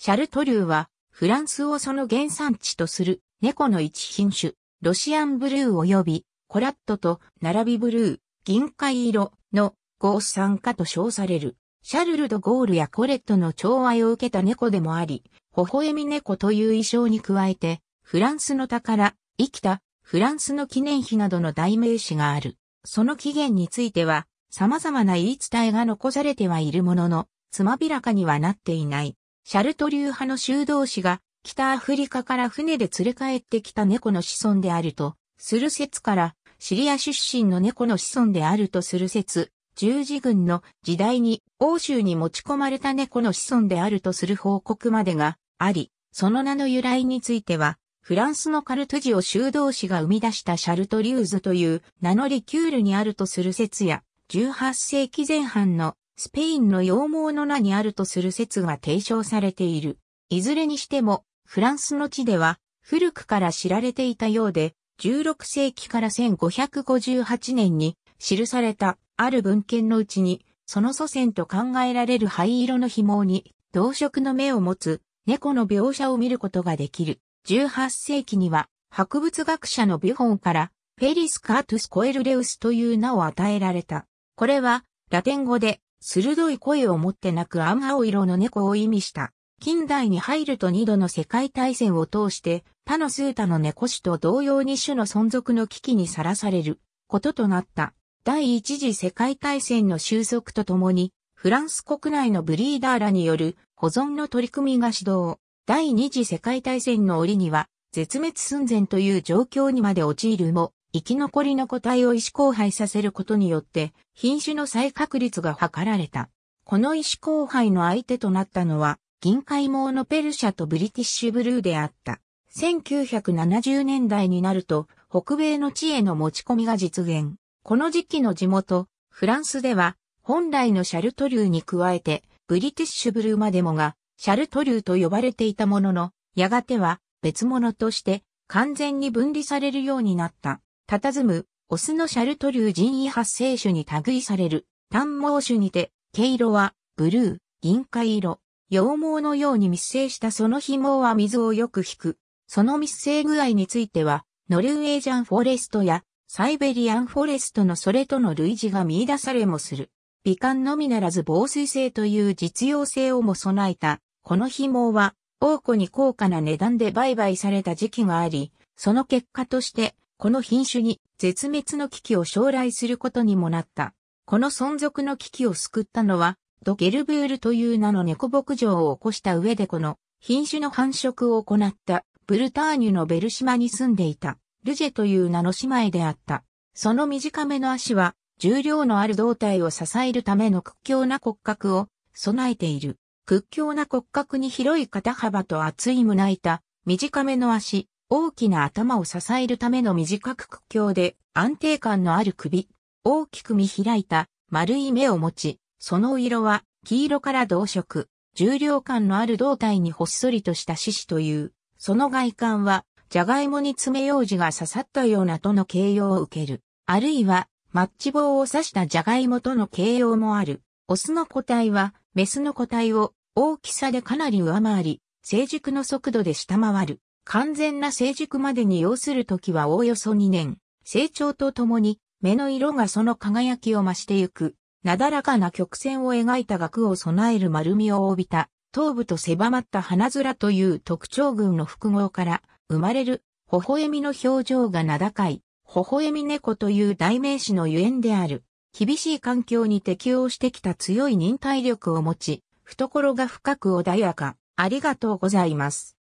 シャルトリューは、フランスをその原産地とする猫の一品種、ロシアンブルー及びコラットと並びブルー、銀灰色の合産化と称される。シャルル・ド・ゴールやコレットの寵愛を受けた猫でもあり、微笑み猫という衣装に加えて、フランスの宝、生きた、フランスの記念碑などの代名詞がある。その起源については、様々な言い伝えが残されてはいるものの、つまびらかにはなっていない。シャルト流派の修道士が北アフリカから船で連れ帰ってきた猫の子孫であると、する説から、シリア出身の猫の子孫であるとする説、十字軍の時代に欧州に持ち込まれた猫の子孫であるとする報告までがあり、その名の由来については、フランスのカルトジオ修道士が生み出したシャルトリューズという名乗りキュールにあるとする説や、18世紀前半のスペインの羊毛の名にあるとする説が提唱されている。いずれにしても、フランスの地では古くから知られていたようで、16世紀から1558年に記されたある文献のうちに、その祖先と考えられる灰色の紐に同色の目を持つ猫の描写を見ることができる。18世紀には博物学者のビュフォンからフェリスカートゥスコエルレウスという名を与えられた。これはラテン語で鋭い声を持って鳴く暗青色の猫を意味した。近代に入ると二度の世界大戦を通して、他のスータの猫種と同様に種の存続の危機にさらされることとなった。第一次世界大戦の収束とともに、フランス国内のブリーダーらによる保存の取り組みが始動。第二次世界大戦の折には、絶滅寸前という状況にまで陥るも、生き残りの個体を意思交配させることによって、品種の再確率が図られた。この意思交配の相手となったのは、銀海網のペルシャとブリティッシュブルーであった。1970年代になると、北米の地への持ち込みが実現。この時期の地元、フランスでは、本来のシャルト流に加えて、ブリティッシュブルーまでもが、シャルト流と呼ばれていたものの、やがては別物として完全に分離されるようになった。佇む、オスのシャルト流人為発生種に類される、単毛種にて、毛色は、ブルー、銀灰色、羊毛のように密生したその紐は水をよく引く。その密生具合については、ノルウェージャンフォレストや、サイベリアンフォレストのそれとの類似が見出されもする。美観のみならず防水性という実用性をも備えた、この紐は、多くに高価な値段で売買された時期があり、その結果として、この品種に絶滅の危機を将来することにもなった。この存続の危機を救ったのは、ドゲルブールという名の猫牧場を起こした上でこの品種の繁殖を行ったブルターニュのベル島に住んでいたルジェという名の姉妹であった。その短めの足は重量のある胴体を支えるための屈強な骨格を備えている。屈強な骨格に広い肩幅と厚い胸板、短めの足、大きな頭を支えるための短く屈強で安定感のある首、大きく見開いた丸い目を持ち、その色は黄色から同色、重量感のある胴体にほっそりとした獅子という、その外観は、じゃがいもに爪楊枝が刺さったようなとの形容を受ける。あるいは、マッチ棒を刺したじゃがいもとの形容もある。オスの個体は、メスの個体を大きさでかなり上回り、成熟の速度で下回る。完全な成熟までに要する時はおおよそ2年、成長とともに目の色がその輝きを増してゆく、なだらかな曲線を描いた額を備える丸みを帯びた、頭部と狭まった花面という特徴群の複合から生まれる、微笑みの表情が名高い、微笑み猫という代名詞のゆえんである。厳しい環境に適応してきた強い忍耐力を持ち、懐が深く穏やか。ありがとうございます。